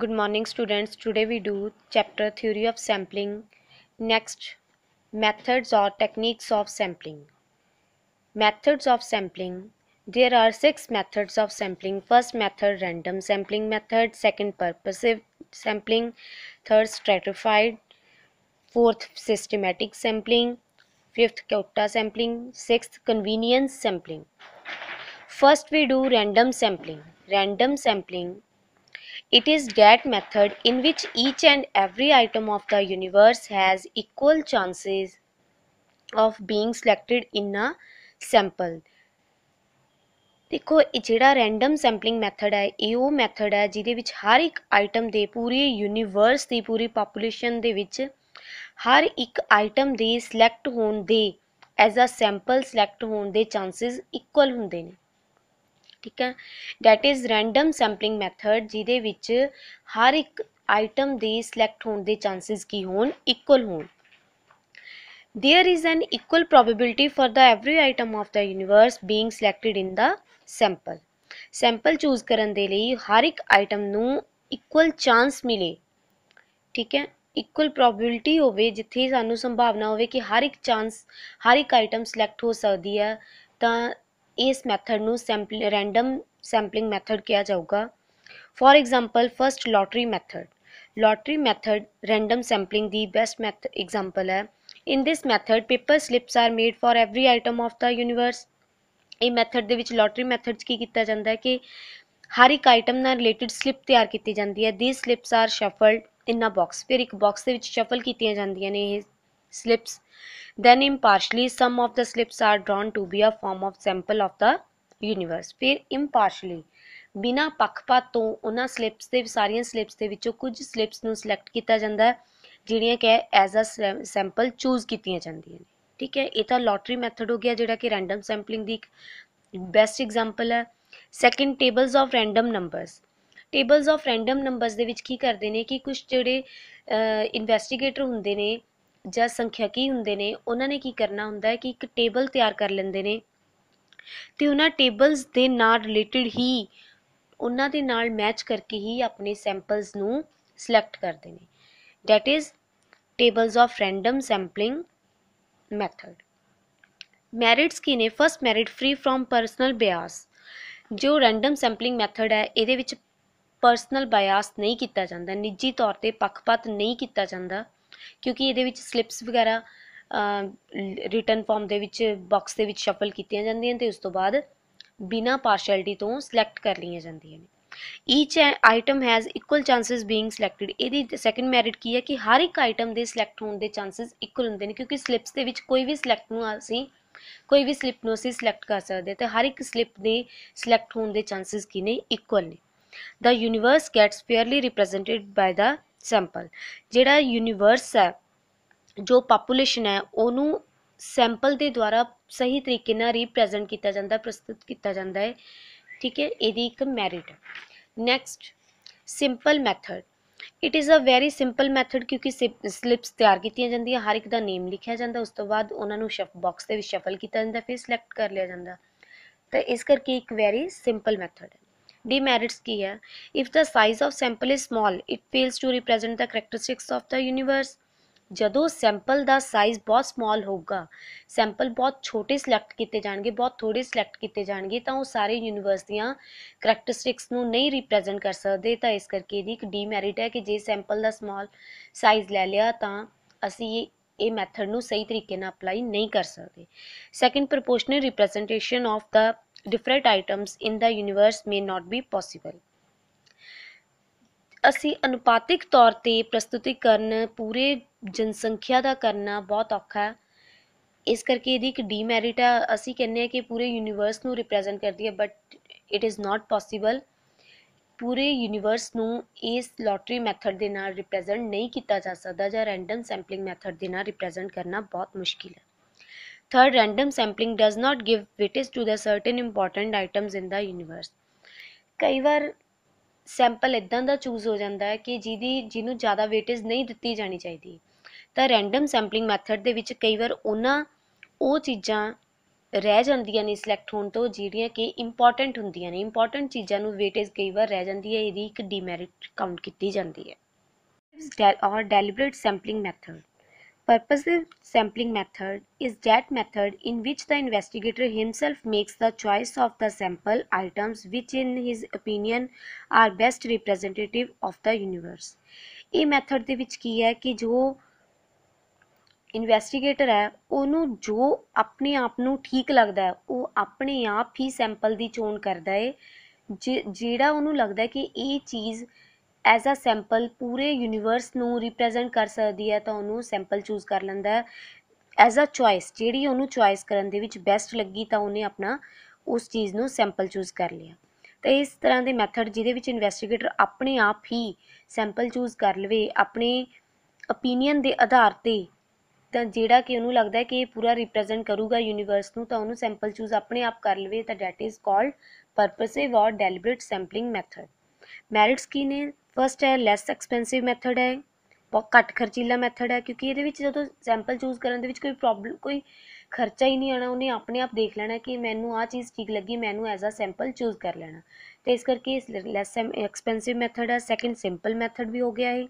good morning students today we do chapter theory of sampling next methods or techniques of sampling methods of sampling there are six methods of sampling first method random sampling method second purposive sampling third stratified fourth systematic sampling fifth quota sampling sixth convenience sampling first we do random sampling random sampling It is that method in which each and every item of the universe has equal chances of being selected in a sample. ਦੇਖੋ ਇਹ ਜਿਹੜਾ random sampling method ਹੈ ਇਹ ਉਹ method ਹੈ ਜਿਹਦੇ ਵਿੱਚ ਹਰ ਇੱਕ ਆਈਟਮ ਦੇ ਪੂਰੇ ਯੂਨੀਵਰਸ ਦੀ ਪੂਰੀ ਪੋਪੂਲੇਸ਼ਨ ਦੇ ਵਿੱਚ ਹਰ ਇੱਕ ਆਈਟਮ ਦੇ ਸਿਲੈਕਟ ਹੋਣ ਦੇ ਐਜ਼ ਅ ਸੈਂਪਲ ਸਿਲੈਕਟ ਹੋਣ ਦੇ ਚਾਂਸਸ ਇਕੁਅਲ ਹੁੰਦੇ ਨੇ ਠੀਕ ਹੈ that is random sampling method ਜਿਹਦੇ ਵਿੱਚ ਹਰ ਇੱਕ ਆਈਟਮ ਦੀ ਸਿਲੈਕਟ ਹੋਣ ਦੇ ਚਾਂਸਸ ਕੀ ਹੋਣ ਇਕੁਅਲ ਹੋਣ there is an equal probability for the every item of the universe being selected in the sample sample choose ਕਰਨ ਦੇ ਲਈ ਹਰ ਇੱਕ ਆਈਟਮ ਨੂੰ ਇਕੁਅਲ ਚਾਂਸ ਮਿਲੇ ਠੀਕ ਹੈ ਇਕੁਅਲ ਪ੍ਰੋਬੈਬਿਲਿਟੀ ਹੋਵੇ ਜਿੱਥੇ ਸਾਨੂੰ ਸੰਭਾਵਨਾ ਹੋਵੇ ਕਿ ਹਰ ਇੱਕ ਚਾਂਸ ਹਰ ਇੱਕ ਆਈਟਮ ਸਿਲੈਕਟ ਹੋ ਸਕਦੀ ਹੈ ਤਾਂ ਇਸ ਮੈਥਡ ਨੂੰ ਸੈਂਪਲ ਰੈਂਡਮ ਸੈਂਪਲਿੰਗ ਮੈਥਡ ਕਿਹਾ ਜਾਊਗਾ for example first lottery method lottery method random sampling ਦੀ ਬੈਸਟ ਮੈਥਡ ਐਗਜ਼ਾਮਪਲ ਹੈ in this method paper slips are made for every item of the universe ਇਹ ਮੈਥਡ ਦੇ ਵਿੱਚ lottery method 'ਚ ਕੀ ਕੀਤਾ ਜਾਂਦਾ ਹੈ ਕਿ ਹਰ ਇੱਕ ਆਈਟਮ ਨਾਲ ਰਿਲੇਟਡ ਸਲਿਪ ਤਿਆਰ ਕੀਤੀ ਜਾਂਦੀ ਹੈ these slips are shuffled in a box ਫਿਰ ਇੱਕ ਬਾਕਸ ਦੇ ਵਿੱਚ ਸ਼ਫਲ ਕੀਤੀਆਂ ਜਾਂਦੀਆਂ ਨੇ ਇਹ slips. Then impartially, some of the slips are drawn to be a form of sample of the universe. ਫਿਰ impartially, ਬਿਨਾ ਪੱਖਪਾਤ ਤੋਂ ਉਹਨਾਂ ਸਲਿਪਸ ਦੇ ਸਾਰੀਆਂ ਸਲਿਪਸ ਦੇ ਵਿੱਚੋਂ ਕੁਝ ਸਲਿਪਸ ਨੂੰ ਸਿਲੈਕਟ ਕੀਤਾ ਜਾਂਦਾ ਹੈ ਜਿਹੜੀਆਂ ਕਿ ਐਜ਼ ਅ ਸੈਂਪਲ ਚੂਜ਼ ਕੀਤੀਆਂ ਜਾਂਦੀਆਂ ਨੇ ਠੀਕ ਹੈ ਇਹ ਤਾਂ ਲੋਟਰੀ ਮੈਥਡ ਹੋ ਗਿਆ ਜਿਹੜਾ ਕਿ ਰੈਂਡਮ ਸੈਂਪਲਿੰਗ ਦੀ ਇੱਕ ਬੈਸਟ ਐਗਜ਼ਾਮਪਲ ਹੈ second tables of random numbers tables of random numbers ਦੇ ਵਿੱਚ ਕੀ ਕਰਦੇ ਨੇ ਕਿ ਕੁਝ ਜਿਹੜੇ ਇਨਵੈਸਟੀਗੇਟਰ ਹੁੰਦੇ ਨੇ ਜਾਂ ਸੰਖਿਆਕੀ ਹੁੰਦੇ ਨੇ ਉਹਨਾਂ ਨੇ ਕੀ ਕਰਨਾ ਹੁੰਦਾ ਹੈ ਕਿ ਇੱਕ ਟੇਬਲ ਤਿਆਰ ਕਰ ਲੈਂਦੇ ਨੇ ਤੇ ਉਹਨਾਂ ਟੇਬਲਸ ਦੇ ਨਾਲ ਰਿਲੇਟਡ ਹੀ ਉਹਨਾਂ ਦੇ ਨਾਲ ਮੈਚ ਕਰਕੇ ਹੀ ਆਪਣੇ ਸੈਂਪਲਸ ਨੂੰ ਸਿਲੈਕਟ ਕਰਦੇ ਨੇ that is tables of random sampling method merits ਕੀ ਨੇ first merit free from personal bias ਜੋ ਰੈਂਡਮ ਸੈਂਪਲਿੰਗ ਮੈਥਡ ਹੈ ਇਹਦੇ ਵਿੱਚ ਪਰਸਨਲ ਬਾਇਸ ਨਹੀਂ ਕੀਤਾ ਜਾਂਦਾ ਨਿੱਜੀ ਤੌਰ ਤੇ ਪੱਖਪਾਤ ਨਹੀਂ ਕੀਤਾ ਜਾਂਦਾ ਕਿਉਂਕਿ ਇਹਦੇ ਵਿੱਚ ਸਲਿੱਪਸ ਵਗੈਰਾ ਰਿਟਰਨ ਫਾਰਮ ਦੇ ਵਿੱਚ ਬਾਕਸ ਦੇ ਵਿੱਚ ਸ਼ਫਲ ਕੀਤੀਆਂ ਜਾਂਦੀਆਂ ਤੇ ਉਸ ਤੋਂ ਬਾਅਦ ਬਿਨਾ ਪਾਰਸ਼ੈਲਿਟੀ ਤੋਂ ਸਿਲੈਕਟ ਕਰ ਲਈਆਂ ਜਾਂਦੀਆਂ ਨੇ each item has equal chances being selected ਇਹਦੀ ਸੈਕੰਡ ਮੈਰਿਟ ਕੀ ਹੈ ਕਿ ਹਰ ਇੱਕ ਆਈਟਮ ਦੇ ਸਿਲੈਕਟ ਹੋਣ ਦੇ ਚਾਂਸਸ ਇਕੁਅਲ ਹੁੰਦੇ ਨੇ ਕਿਉਂਕਿ ਸਲਿੱਪਸ ਦੇ ਵਿੱਚ ਕੋਈ ਵੀ ਸਿਲੈਕਟ ਨੂੰ ਅਸੀਂ ਕੋਈ ਵੀ ਸਲਿੱਪ ਨੂੰ ਅਸੀਂ ਸਿਲੈਕਟ ਕਰ ਸਕਦੇ ਤੇ ਹਰ ਇੱਕ ਸਲਿੱਪ ਦੇ ਸਿਲੈਕਟ ਹੋਣ ਦੇ ਚਾਂਸਸ ਕਿਨੇ ਇਕੁਅਲ ਨੇ the universe gets fairly represented by the sample ਜਿਹੜਾ ਯੂਨੀਵਰਸ ਹੈ ਜੋ ਪਾਪੂਲੇਸ਼ਨ ਹੈ ਉਹਨੂੰ ਸੈਂਪਲ ਦੇ ਦੁਆਰਾ ਸਹੀ ਤਰੀਕੇ ਨਾਲ ਰਿਪਰੈਜ਼ੈਂਟ ਕੀਤਾ ਜਾਂਦਾ ਪ੍ਰਸਤੁਤ ਕੀਤਾ ਜਾਂਦਾ ਹੈ ਠੀਕ ਹੈ ਇਹਦੀ ਇੱਕ merit next simple method it is a very simple method ਕਿਉਂਕਿ ਸਲਿਪਸ ਤਿਆਰ ਕੀਤੀਆਂ ਜਾਂਦੀਆਂ ਹਰ ਇੱਕ ਦਾ ਨੇਮ ਲਿਖਿਆ ਜਾਂਦਾ ਉਸ ਤੋਂ ਬਾਅਦ ਉਹਨਾਂ ਨੂੰ ਸ਼ਫ ਬਾਕਸ ਦੇ ਵਿੱਚ ਸ਼ਫਲ ਕੀਤਾ ਜਾਂਦਾ ਫਿਰ ਸਿਲੈਕਟ ਕਰ ਲਿਆ ਜਾਂਦਾ ਤਾਂ ਇਸ ਕਰਕੇ ਇੱਕ ਵੈਰੀ ਸਿੰਪਲ ਮੈਥਡ ਹੈ demerits ਕੀ ਹੈ if the size of sample is small it fails to represent the characteristics of the universe ਜਦੋਂ ਸੈਂਪਲ ਦਾ ਸਾਈਜ਼ ਬਹੁਤ ਸਮਾਲ ਹੋਊਗਾ ਸੈਂਪਲ ਬਹੁਤ ਛੋਟੇ ਸਿਲੈਕਟ ਕੀਤੇ ਜਾਣਗੇ ਬਹੁਤ ਥੋੜੇ ਸਿਲੈਕਟ ਕੀਤੇ ਜਾਣਗੇ ਤਾਂ ਉਹ ਸਾਰੇ ਯੂਨੀਵਰਸ ਦੀਆਂ ਕਰੈਕਟਰਿਸਟਿਕਸ ਨੂੰ ਨਹੀਂ ਰਿਪਰੈਜ਼ੈਂਟ ਕਰ ਸਕਦੇ ਤਾਂ ਇਸ ਕਰਕੇ ਇਹਦੀ ਇੱਕ ਡੀਮੈਰਿਟ ਹੈ ਕਿ ਜੇ ਸੈਂਪਲ ਦਾ ਸਮਾਲ ਸਾਈਜ਼ ਲੈ ਲਿਆ ਤਾਂ ਅਸੀਂ ਇਹ ਮੈਥਡ ਨੂੰ ਸਹੀ ਤਰੀਕੇ ਨਾਲ ਅਪਲਾਈ ਨਹੀਂ ਕਰ ਸਕਦੇ second proportional representation of the different items in the universe may not be possible ਅਸੀਂ ਅਨੁਪਾਤਿਕ ਤੌਰ ਤੇ ਪ੍ਰਸਤੁਤੀਕਰਨ ਪੂਰੇ ਜਨਸੰਖਿਆ ਦਾ ਕਰਨਾ ਬਹੁਤ ਔਖਾ ਹੈ ਇਸ ਕਰਕੇ ਇਹਦੀ ਇੱਕ ਡੀਮੈਰਿਟ ਆ ਅਸੀਂ ਕਹਿੰਦੇ ਆ ਕਿ ਪੂਰੇ ਯੂਨੀਵਰਸ ਨੂੰ ਰਿਪਰੈਜ਼ੈਂਟ ਕਰਦੀ ਹੈ but it is not possible ਪੂਰੇ ਯੂਨੀਵਰਸ ਨੂੰ ਇਸ ਲੋਟਰੀ ਮੈਥਡ ਦੇ ਨਾਲ ਰਿਪਰੈਜ਼ੈਂਟ ਨਹੀਂ ਕੀਤਾ ਜਾ ਸਕਦਾ ਜਾਂ ਰੈਂਡਮ ਸੈਂਪਲਿੰਗ ਮੈਥਡ ਦੇ ਨਾਲ ਰਿਪਰੈਜ਼ੈਂਟ ਕਰਨਾ ਬਹੁਤ ਮੁਸ਼ਕਿਲ ਹੈ Third, random sampling does not give weightage to the certain important items in the universe. ਕਈ ਵਾਰ ਸੈਂਪਲ ਇਦਾਂ ਦਾ ਚੂਜ਼ ਹੋ ਜਾਂਦਾ ਹੈ ਕਿ ਜਿਹਦੀ ਜਿਹਨੂੰ ਜ਼ਿਆਦਾ weightage ਨਹੀਂ ਦਿੱਤੀ ਜਾਣੀ ਚਾਹੀਦੀ ਤਾਂ ਰੈਂਡਮ ਸੈਂਪਲਿੰਗ ਮੈਥਡ ਦੇ ਵਿੱਚ ਕਈ ਵਾਰ ਉਹਨਾਂ ਉਹ ਚੀਜ਼ਾਂ ਰਹਿ ਜਾਂਦੀਆਂ ਨੇ ਸਿਲੈਕਟ ਹੋਣ ਤੋਂ ਜਿਹੜੀਆਂ ਕਿ ਇੰਪੋਰਟੈਂਟ ਹੁੰਦੀਆਂ ਨੇ ਇੰਪੋਰਟੈਂਟ ਚੀਜ਼ਾਂ ਨੂੰ weightage ਕਈ ਵਾਰ ਰਹਿ ਜਾਂਦੀ ਹੈ ਇਹਦੀ ਇੱਕ ਡੀਮੈਰਿਟ ਕਾਊਂਟ ਕੀਤੀ ਜਾਂਦੀ ਹੈ or deliberate sampling method Purposive sampling method is that method in which the investigator himself makes the choice of the sample items which in his opinion are best representative of the universe. ਇਹ method ਦੇ ਵਿੱਚ ਕੀ ਹੈ ਕਿ ਜੋ investigator ਹੈ ਉਹਨੂੰ ਜੋ ਆਪਣੇ ਆਪ ਨੂੰ ਠੀਕ ਲੱਗਦਾ ਹੈ ਉਹ ਆਪਣੇ ਆਪ ਹੀ ਸੈਂਪਲ ਦੀ ਚੋਣ ਕਰਦਾ ਹੈ ਜਿਹੜਾ ਉਹਨੂੰ ਲੱਗਦਾ ਹੈ ਕਿ ਇਹ ਚੀਜ਼ ਐਜ਼ ਅ ਸੈਂਪਲ ਪੂਰੇ ਯੂਨੀਵਰਸ ਨੂੰ ਰਿਪਰੈਜ਼ੈਂਟ ਕਰ ਸਕਦੀ ਹੈ ਤਾਂ ਉਹਨੂੰ ਸੈਂਪਲ ਚੂਜ਼ ਕਰ ਲੈਂਦਾ ਹੈ ਐਜ਼ ਅ ਚੁਆਇਸ ਜਿਹੜੀ ਉਹਨੂੰ ਚੁਆਇਸ ਕਰਨ ਦੇ ਵਿੱਚ ਬੈਸਟ ਲੱਗੀ ਤਾਂ ਉਹਨੇ ਆਪਣਾ ਉਸ ਚੀਜ਼ ਨੂੰ ਸੈਂਪਲ ਚੂਜ਼ ਕਰ ਲਿਆ ਤਾਂ ਇਸ ਤਰ੍ਹਾਂ ਦੇ ਮੈਥਡ ਜਿਹਦੇ ਵਿੱਚ ਇਨਵੈਸਟੀਗੇਟਰ ਆਪਣੇ ਆਪ ਹੀ ਸੈਂਪਲ ਚੂਜ਼ ਕਰ ਲਵੇ ਆਪਣੇ opinion ਦੇ ਆਧਾਰ ਤੇ ਤਾਂ ਜਿਹੜਾ ਕਿ ਉਹਨੂੰ ਲੱਗਦਾ ਹੈ ਕਿ ਇਹ ਪੂਰਾ ਰਿਪਰੈਜ਼ੈਂਟ ਕਰੂਗਾ ਯੂਨੀਵਰਸ ਨੂੰ ਤਾਂ ਉਹਨੂੰ ਸੈਂਪਲ ਚੂਜ਼ ਆਪਣੇ ਆਪ ਕਰ ਲਵੇ ਤਾਂ that is called purposive or deliberate sampling method merits ਕੀ ਨੇ ਫਸਟ ਹੈ ਲੈਸ ਐਕਸਪੈਂਸਿਵ ਮੈਥਡ ਹੈ ਬਹੁਤ ਘੱਟ ਖਰਚੀਲਾ ਮੈਥਡ ਹੈ ਕਿਉਂਕਿ ਇਹਦੇ ਵਿੱਚ ਜਦੋਂ ਸੈਂਪਲ ਚੂਜ਼ ਕਰਨ ਦੇ ਵਿੱਚ ਕੋਈ ਪ੍ਰੋਬਲਮ ਕੋਈ ਖਰਚਾ ਹੀ ਨਹੀਂ ਆਣਾ ਉਹਨੇ ਆਪਣੇ ਆਪ ਦੇਖ ਲੈਣਾ ਕਿ ਮੈਨੂੰ ਆ ਚੀਜ਼ ਠੀਕ ਲੱਗੀ ਮੈਨੂੰ ਐਜ਼ ਅ ਸੈਂਪਲ ਚੂਜ਼ ਕਰ ਲੈਣਾ ਤੇ ਇਸ ਕਰਕੇ ਇਸ ਲੈਸ ਐਕਸਪੈਂਸਿਵ ਮੈਥਡ ਹੈ ਸੈਕੰਡ ਸਿੰਪਲ ਮੈਥਡ ਵੀ ਹੋ ਗਿਆ ਹੈ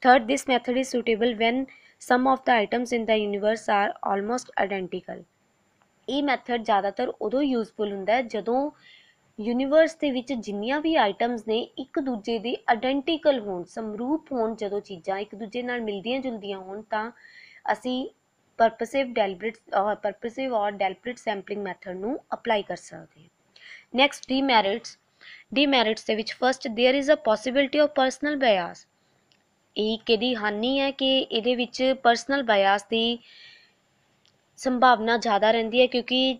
third this method is suitable when some of the items in the universe are almost identical ਇਹ ਮੈਥਡ ਜ਼ਿਆਦਾਤਰ ਉਦੋਂ ਯੂਸਫੁਲ ਹੁੰਦਾ ਹੈ ਜਦੋਂ ਯੂਨੀਵਰਸ ਦੇ ਵਿੱਚ ਜਿੰਨੀਆਂ ਵੀ ਆਈਟਮਸ ਨੇ ਇੱਕ ਦੂਜੇ ਦੇ ਆਇਡੈਂਟੀਕਲ ਹੋਣ ਸਮਰੂਪ ਹੋਣ ਜਦੋਂ ਚੀਜ਼ਾਂ ਇੱਕ ਦੂਜੇ ਨਾਲ ਮਿਲਦੀਆਂ ਜੁਲਦੀਆਂ ਹੋਣ ਤਾਂ ਅਸੀਂ ਪਰਪਸਿਵ deliberate purposive or deliberate sampling method ਨੂੰ ਅਪਲਾਈ ਕਰ ਸਕਦੇ ਹਾਂ ਨੈਕਸਟ ਡੀਮੈਰਿਟਸ ਡੀਮੈਰਿਟਸ ਦੇ ਵਿੱਚ first there is a possibility of personal bias ਇਹ ਕਿਹਦੀ ਹਾਨੀ ਹੈ ਕਿ ਇਹਦੇ ਵਿੱਚ ਪਰਸਨਲ ਬਾਇਸ ਦੀ ਸੰਭਾਵਨਾ ਜ਼ਿਆਦਾ ਰਹਿੰਦੀ ਹੈ ਕਿਉਂਕਿ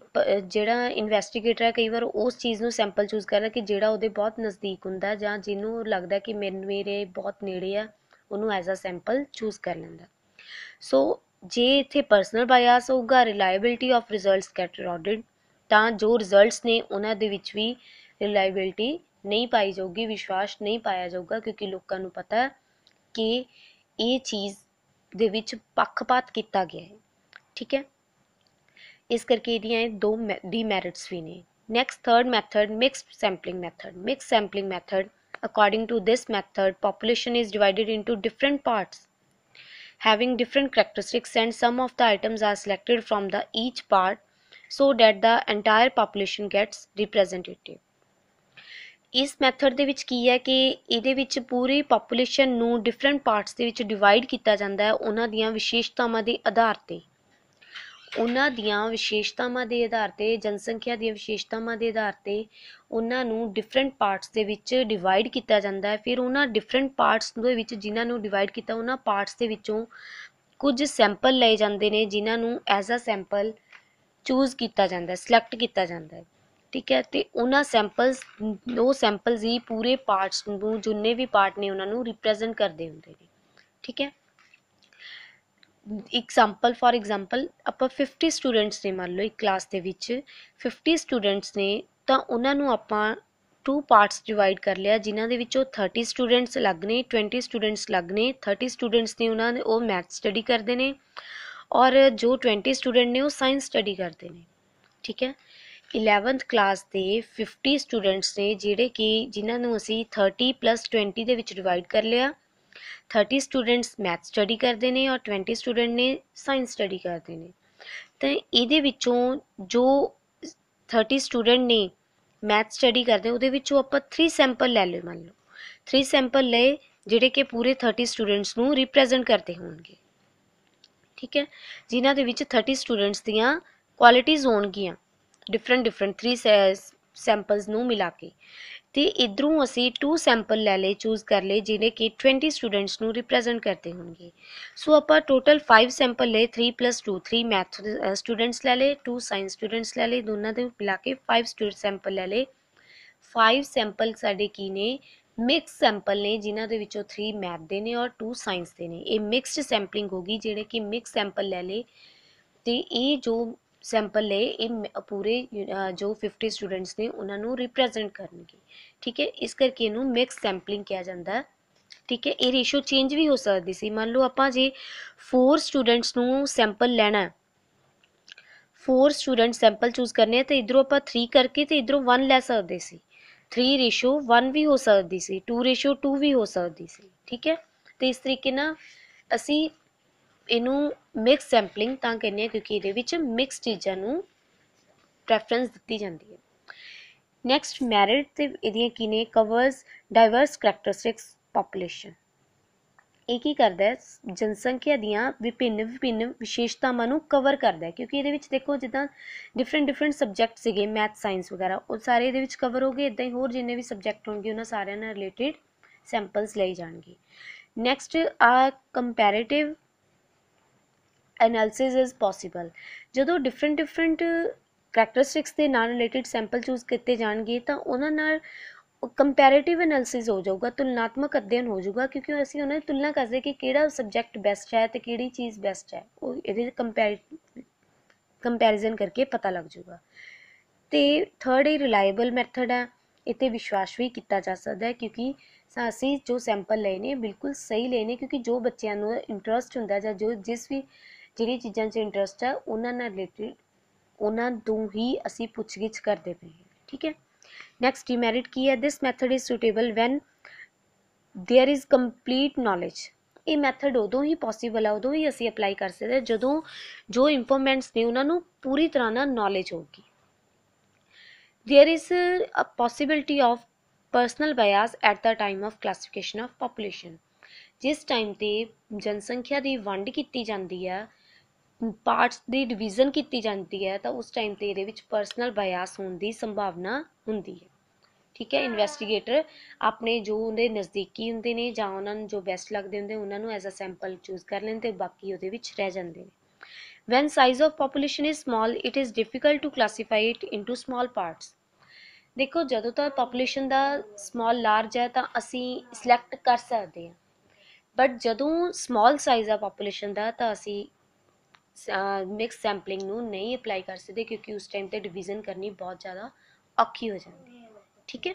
ਜਿਹੜਾ ਇਨਵੈਸਟੀਗੇਟਰ ਹੈ ਕਈ ਵਾਰ ਉਸ ਚੀਜ਼ ਨੂੰ ਸੈਂਪਲ ਚੂਜ਼ ਕਰਦਾ ਕਿ ਜਿਹੜਾ ਉਹਦੇ ਬਹੁਤ ਨਜ਼ਦੀਕ ਹੁੰਦਾ ਜਾਂ ਜਿਹਨੂੰ ਲੱਗਦਾ ਕਿ ਮੈਨੂੰ ਮੇਰੇ ਬਹੁਤ ਨੇੜੇ ਆ ਉਹਨੂੰ ਐਜ਼ ਅ ਸੈਂਪਲ ਚੂਜ਼ ਕਰ ਲੈਂਦਾ ਸੋ ਜੇ ਇੱਥੇ ਪਰਸਨਲ ਬਾਇਆਸ ਹੋਊਗਾ reliability of results get eroded ਤਾਂ ਜੋ ਰਿਜ਼ਲਟਸ ਨੇ ਉਹਨਾਂ ਦੇ ਵਿੱਚ ਵੀ ਰਿਲਾਇਬਿਲਟੀ ਨਹੀਂ ਪਾਈ ਜਾਊਗੀ ਵਿਸ਼ਵਾਸ ਨਹੀਂ ਪਾਇਆ ਜਾਊਗਾ ਕਿਉਂਕਿ ਲੋਕਾਂ ਨੂੰ ਪਤਾ ਹੈ ਕਿ ਇਹ ਚੀਜ਼ ਦੇ ਵਿੱਚ ਪੱਖਪਾਤ ਕੀਤਾ ਗਿਆ ਹੈ ਠੀਕ ਹੈ ਇਸ ਕਰਕੇ ਇਹਦੀਆਂ ਦੋ ਡੀਮੈਰਿਟਸ ਵੀ ਨੇ next third method mix sampling method mix sampling method according to this method population is divided into different parts having different characteristics and some of the items are selected from the each part so that the entire population gets representative ਇਸ method ਦੇ ਵਿੱਚ ਕੀ ਹੈ ਕਿ ਇਹਦੇ ਵਿੱਚ ਪੂਰੀ population ਨੂੰ ਡਿਫਰੈਂਟ ਪਾਰਟਸ ਦੇ ਵਿੱਚ ਡਿਵਾਈਡ ਕੀਤਾ ਜਾਂਦਾ ਹੈ ਉਹਨਾਂ ਦੀਆਂ ਵਿਸ਼ੇਸ਼ਤਾਵਾਂ ਦੇ ਆਧਾਰ ਤੇ ਉਹਨਾਂ ਦੀਆਂ ਵਿਸ਼ੇਸ਼ਤਾਵਾਂ ਦੇ ਆਧਾਰ 'ਤੇ ਜਨਸੰਖਿਆ ਦੀਆਂ ਵਿਸ਼ੇਸ਼ਤਾਵਾਂ ਦੇ ਆਧਾਰ 'ਤੇ ਉਹਨਾਂ ਨੂੰ ਡਿਫਰੈਂਟ ਪਾਰਟਸ ਦੇ ਵਿੱਚ ਡਿਵਾਈਡ ਕੀਤਾ ਜਾਂਦਾ ਹੈ ਫਿਰ ਉਹਨਾਂ ਡਿਫਰੈਂਟ ਪਾਰਟਸ ਦੇ ਵਿੱਚ ਜਿਨ੍ਹਾਂ ਨੂੰ ਡਿਵਾਈਡ ਕੀਤਾ ਉਹਨਾਂ ਪਾਰਟਸ ਦੇ ਵਿੱਚੋਂ ਕੁਝ ਸੈਂਪਲ ਲਏ ਜਾਂਦੇ ਨੇ ਜਿਨ੍ਹਾਂ ਨੂੰ ਐਜ਼ ਅ ਸੈਂਪਲ ਚੂਜ਼ ਕੀਤਾ ਜਾਂਦਾ ਹੈ ਸਿਲੈਕਟ ਕੀਤਾ ਜਾਂਦਾ ਹੈ ਠੀਕ ਹੈ ਤੇ ਉਹਨਾਂ ਸੈਂਪਲਸ ਉਹ ਸੈਂਪਲਸ ਹੀ ਪੂਰੇ ਪਾਰਟਸ ਨੂੰ ਜਿੰਨੇ ਵੀ ਪਾਰਟ ਨੇ ਉਹਨਾਂ ਨੂੰ ਰਿਪਰੈਜ਼ੈਂਟ ਕਰਦੇ ਹੁੰਦੇ ਨੇ ਠੀਕ ਹੈ ਐਗਜ਼ਾਮਪਲ ਫਾਰ ਇਗਜ਼ਾਮਪਲ ਆਪਾਂ 50 ਸਟੂਡੈਂਟਸ ਨੇ ਮੰਨ ਲਓ ਇੱਕ ਕਲਾਸ ਦੇ ਵਿੱਚ 50 ਸਟੂਡੈਂਟਸ ਨੇ ਤਾਂ ਉਹਨਾਂ ਨੂੰ ਆਪਾਂ ਟੂ ਪਾਰਟਸ ਡਿਵਾਈਡ ਕਰ ਲਿਆ ਜਿਨ੍ਹਾਂ ਦੇ ਵਿੱਚੋਂ 30 ਸਟੂਡੈਂਟਸ ਅਲੱਗ ਨੇ 20 ਸਟੂਡੈਂਟਸ ਅਲੱਗ ਨੇ 30 ਸਟੂਡੈਂਟਸ ਨੇ ਉਹਨਾਂ ਨੇ ਉਹ ਮੈਥ ਸਟੱਡੀ ਕਰਦੇ ਨੇ ਔਰ ਜੋ 20 ਸਟੂਡੈਂਟ ਨੇ ਉਹ ਸਾਇੰਸ ਸਟੱਡੀ ਕਰਦੇ ਨੇ ਠੀਕ ਹੈ 11th ਕਲਾਸ ਦੇ 50 ਸਟੂਡੈਂਟਸ ਨੇ ਜਿਹੜੇ ਕਿ ਜਿਨ੍ਹਾਂ ਨੂੰ ਅਸੀਂ 30 20 ਦੇ ਵਿੱਚ ਡਿਵਾਈਡ ਕਰ ਲਿਆ 30 ਸਟੂਡੈਂਟਸ ਮੈਥ ਸਟੱਡੀ ਕਰਦੇ ਨੇ ਔਰ 20 ਸਟੂਡੈਂਟ ਨੇ ਸਾਇੰਸ ਸਟੱਡੀ ਕਰਦੇ ਨੇ ਤਾਂ ਇਹਦੇ ਵਿੱਚੋਂ ਜੋ 30 ਸਟੂਡੈਂਟ ਨੇ ਮੈਥ ਸਟੱਡੀ ਕਰਦੇ ਉਹਦੇ ਵਿੱਚੋਂ ਆਪਾਂ 3 ਸੈਂਪਲ ਲੈ ਲਏ ਮੰਨ ਲਓ 3 ਸੈਂਪਲ ਲਏ ਜਿਹੜੇ ਕਿ ਪੂਰੇ 30 ਸਟੂਡੈਂਟਸ ਨੂੰ ਰਿਪਰੈਜ਼ੈਂਟ ਕਰਦੇ ਹੋਣਗੇ ਠੀਕ ਹੈ ਜਿਨ੍ਹਾਂ ਦੇ ਵਿੱਚ 30 ਸਟੂਡੈਂਟਸ ਦੀਆਂ ਕੁਆਲਿਟੀਆਂ ਹੋਣਗੀਆਂ ਡਿਫਰੈਂਟ ਡਿਫਰੈਂਟ 3 ਸੈਂਪਲਸ ਨੂੰ ਮਿਲਾ ਕੇ ਤੇ ਇਧਰੋਂ ਅਸੀਂ ਟੂ ਸੈਂਪਲ ਲੈ ਲਏ ਚੂਜ਼ ਕਰ ਲਏ ਜਿਹਨੇ ਕਿ 20 ਸਟੂਡੈਂਟਸ ਨੂੰ ਰਿਪਰੈਜ਼ੈਂਟ ਕਰਦੇ ਹੋਣਗੇ ਸੋ ਆਪਾਂ ਟੋਟਲ 5 ਸੈਂਪਲ ਲਏ 2 3 ਮੈਥ ਸਟੂਡੈਂਟਸ ਲੈ ਲਏ 2 ਸਾਇੰਸ ਸਟੂਡੈਂਟਸ ਲੈ ਲਏ ਦੋਨਾਂ ਦੇ ਮਿਲਾ ਕੇ 5 ਸਟੂਡੈਂਟ ਸੈਂਪਲ ਲੈ ਲਏ 5 ਸੈਂਪਲ ਸਾਡੇ ਕੀ ਨੇ ਮਿਕਸ ਸੈਂਪਲ ਨੇ ਜਿਨ੍ਹਾਂ ਦੇ ਵਿੱਚੋਂ 3 ਮੈਥ ਦੇ ਨੇ ਔਰ 2 ਸਾਇੰਸ ਦੇ ਨੇ ਇਹ ਮਿਕਸਡ ਸੈਂਪਲਿੰਗ ਹੋਗੀ ਜਿਹੜੇ ਕਿ ਮਿਕਸ ਸੈਂਪਲ ਲੈ ਲੇ ਤੇ ਇਹ ਜੋ ਸੈਂਪਲ ਲਏ ਇਹ ਪੂਰੇ ਜੋ 50 ਸਟੂਡੈਂਟਸ ਨੇ ਉਹਨਾਂ ਨੂੰ ਰਿਪਰੈਜ਼ੈਂਟ ਕਰਨਗੇ ਠੀਕ ਹੈ ਇਸ ਕਰਕੇ ਇਹਨੂੰ ਮਿਕਸ ਸੈਂਪਲਿੰਗ ਕਿਹਾ ਜਾਂਦਾ ਹੈ ਠੀਕ ਹੈ ਇਹ ਰੇਸ਼ੋ ਚੇਂਜ ਵੀ ਹੋ ਸਕਦੀ ਸੀ ਮੰਨ ਲਓ ਆਪਾਂ ਜੇ 4 ਸਟੂਡੈਂਟਸ ਨੂੰ ਸੈਂਪਲ ਲੈਣਾ ਹੈ 4 ਸਟੂਡੈਂਟ ਸੈਂਪਲ ਚੂਜ਼ ਕਰਨੇ ਆ ਤੇ ਇਧਰੋਂ ਆਪਾਂ 3 ਕਰਕੇ ਤੇ ਇਧਰੋਂ 1 ਲੈ ਸਕਦੇ ਸੀ 3 ਰੇਸ਼ੋ 1 ਵੀ ਹੋ ਸਕਦੀ ਸੀ 2 ਰੇਸ਼ੋ 2 ਵੀ ਹੋ ਸਕਦੀ ਸੀ ਠੀਕ ਹੈ ਤੇ ਇਸ ਤਰੀਕੇ ਨਾਲ ਅਸੀਂ ਇਹਨੂੰ ਮਿਕਸ ਸੈਂਪਲਿੰਗ ਤਾਂ ਕਹਿੰਦੇ ਆ ਕਿਉਂਕਿ ਇਹਦੇ ਵਿੱਚ ਮਿਕਸ ਚੀਜ਼ਾਂ ਨੂੰ ਪ੍ਰੈਫਰੈਂਸ ਦਿੱਤੀ ਜਾਂਦੀ ਹੈ ਨੈਕਸਟ ਮੈਰਿਟ ਤੇ ਇਹਦੀਆਂ ਕੀ ਨੇ ਕਵਰਸ ਡਾਈਵਰਸ ਕੈਰੈਕਟਰਿਸਟਿਕਸ ਪੋਪੂਲੇਸ਼ਨ ਇਹ ਕੀ ਕਰਦਾ ਹੈ ਜਨਸੰਖਿਆ ਦੀਆਂ ਵਿਭਿੰਨ ਵਿਭਿੰਨ ਵਿਸ਼ੇਸ਼ਤਾਵਾਂ ਨੂੰ ਕਵਰ ਕਰਦਾ ਹੈ ਕਿਉਂਕਿ ਇਹਦੇ ਵਿੱਚ ਦੇਖੋ ਜਿੱਦਾਂ ਡਿਫਰੈਂਟ ਡਿਫਰੈਂਟ ਸਬਜੈਕਟ ਸੀਗੇ ਮੈਥ ਸਾਇੰਸ ਵਗੈਰਾ ਉਹ ਸਾਰੇ ਇਹਦੇ ਵਿੱਚ ਕਵਰ ਹੋ ਗਏ ਇਦਾਂ ਹੀ ਹੋਰ ਜਿੰਨੇ ਵੀ ਸਬਜੈਕਟ ਹੋਣਗੇ ਉਹਨਾਂ ਸਾਰਿਆਂ ਨਾਲ ਰਿਲੇਟਡ ਸੈਂਪਲਸ ਲਈ ਜਾਣਗੇ next a comparative analysis is possible ਜਦੋਂ ਡਿਫਰੈਂਟ ਡਿਫਰੈਂਟ ਕੈਰੈਕਟਰਿਸਟਿਕਸ ਦੇ ਨਾਲ ਰਿਲੇਟਡ ਸੈਂਪਲ ਚੂਜ਼ ਕੀਤੇ ਜਾਣਗੇ ਤਾਂ ਉਹਨਾਂ ਨਾਲ ਕੰਪੈਰੀਟਿਵ ਐਨਾਲਿਸਿਸ ਹੋ ਜਾਊਗਾ ਤੁਲਨਾਤਮਕ ਅਧਿਐਨ ਹੋ ਜਾਊਗਾ ਕਿਉਂਕਿ ਅਸੀਂ ਉਹਨਾਂ ਦੀ ਤੁਲਨਾ ਕਰਦੇ ਕਿ ਕਿਹੜਾ ਸਬਜੈਕਟ ਬੈਸਟ ਹੈ ਤੇ ਕਿਹੜੀ ਚੀਜ਼ ਬੈਸਟ ਹੈ ਉਹ ਇਹਦੇ ਕੰਪੈਰੀਜ਼ਨ ਕਰਕੇ ਪਤਾ ਲੱਗ ਜਾਊਗਾ ਤੇ ਥਰਡ ਹੀ ਰਿਲਾਈਬਲ ਮੈਥਡ ਹੈ ਇਤੇ ਵਿਸ਼ਵਾਸ ਵੀ ਕੀਤਾ ਜਾ ਸਕਦਾ ਹੈ ਕਿਉਂਕਿ ਅਸੀਂ ਜੋ ਸੈਂਪਲ ਲੈਨੇ ਬਿਲਕੁਲ ਸਹੀ ਲੈਨੇ ਕਿਉਂਕਿ ਜੋ ਬੱਚਿਆਂ ਨੂੰ ਇੰਟਰਸਟ ਹੁੰਦਾ ਜਾਂ ਜੋ ਜਿਸ ਵੀ ਜਿਹੜੀ ਚੀਜ਼ਾਂ 'ਚ ਇੰਟਰਸਟ ਹੈ ਉਹਨਾਂ ਨਾਲ ਰਿਲੇਟਡ ਉਹਨਾਂ ਤੋਂ ਹੀ ਅਸੀਂ ਪੁੱਛਗਿੱਛ ਕਰਦੇ ਪਏ ਠੀਕ ਹੈ ਨੈਕਸਟ ਡਿਮੈਰਿਟ ਕੀ ਹੈ this method is suitable when there is complete knowledge ਇਹ ਮੈਥਡ ਉਦੋਂ ਹੀ ਪੋਸੀਬਲ ਆ ਉਦੋਂ ਹੀ ਅਸੀਂ ਅਪਲਾਈ ਕਰ ਸਕਦੇ ਜਦੋਂ ਜੋ ਇਨਫੋਰਮੈਂਟਸ ਨੇ ਉਹਨਾਂ ਨੂੰ ਪੂਰੀ ਤਰ੍ਹਾਂ ਨਾਲ ਨੋਲੇਜ ਹੋਗੀ there is a possibility of personal bias at the time of classification of population ਜਿਸ ਟਾਈਮ ਤੇ ਜਨਸੰਖਿਆ ਦੀ ਵੰਡ ਕੀਤੀ ਜਾਂਦੀ ਹੈ ਪਾਰਟਸ ਦੀ ਡਿਵੀਜ਼ਨ ਕੀਤੀ ਜਾਂਦੀ ਹੈ ਤਾਂ ਉਸ ਟਾਈਮ ਤੇ ਇਹਦੇ ਵਿੱਚ ਪਰਸਨਲ ਬਾਇਆਸ ਹੋਣ ਦੀ ਸੰਭਾਵਨਾ ਹੁੰਦੀ ਹੈ ਠੀਕ ਹੈ ਇਨਵੈਸਟੀਗੇਟਰ ਆਪਣੇ ਜੋ ਉਹਦੇ ਨਜ਼ਦੀਕੀ ਹੁੰਦੇ ਨੇ ਜਾਂ ਉਹਨਾਂ ਨੂੰ ਜੋ ਬੈਸਟ ਲੱਗਦੇ ਹੁੰਦੇ ਉਹਨਾਂ ਨੂੰ ਐਜ਼ ਅ ਸੈਂਪਲ ਚੂਜ਼ ਕਰ ਲੈਂਦੇ ਬਾਕੀ ਉਹਦੇ ਵਿੱਚ ਰਹਿ ਜਾਂਦੇ ਨੇ when size of population is small it is difficult to classify it into small parts ਦੇਖੋ ਜਦੋਂ ਤਾਂ ਪੋਪੂਲੇਸ਼ਨ ਦਾ ਸਮਾਲ ਲਾਰਜ ਹੈ ਤਾਂ ਅਸੀਂ ਸਿਲੈਕਟ ਕਰ ਸਕਦੇ ਹਾਂ ਬਟ ਜਦੋਂ ਸਮਾਲ ਸਾਈਜ਼ ਆ ਪੋਪੂਲੇਸ਼ਨ ਦਾ ਤਾਂ ਅਸੀਂ ਮਿਕਸ ਸੈਂਪਲਿੰਗ ਨੂੰ ਨਹੀਂ ਅਪਲਾਈ ਕਰ ਸਕਦੇ ਕਿਉਂਕਿ ਉਸ ਟਾਈਮ ਤੇ ਡਿਵੀਜ਼ਨ ਕਰਨੀ ਬਹੁਤ ਜ਼ਿਆਦਾ ਔਖੀ ਹੋ ਜਾਂਦੀ ਹੈ ਠੀਕ ਹੈ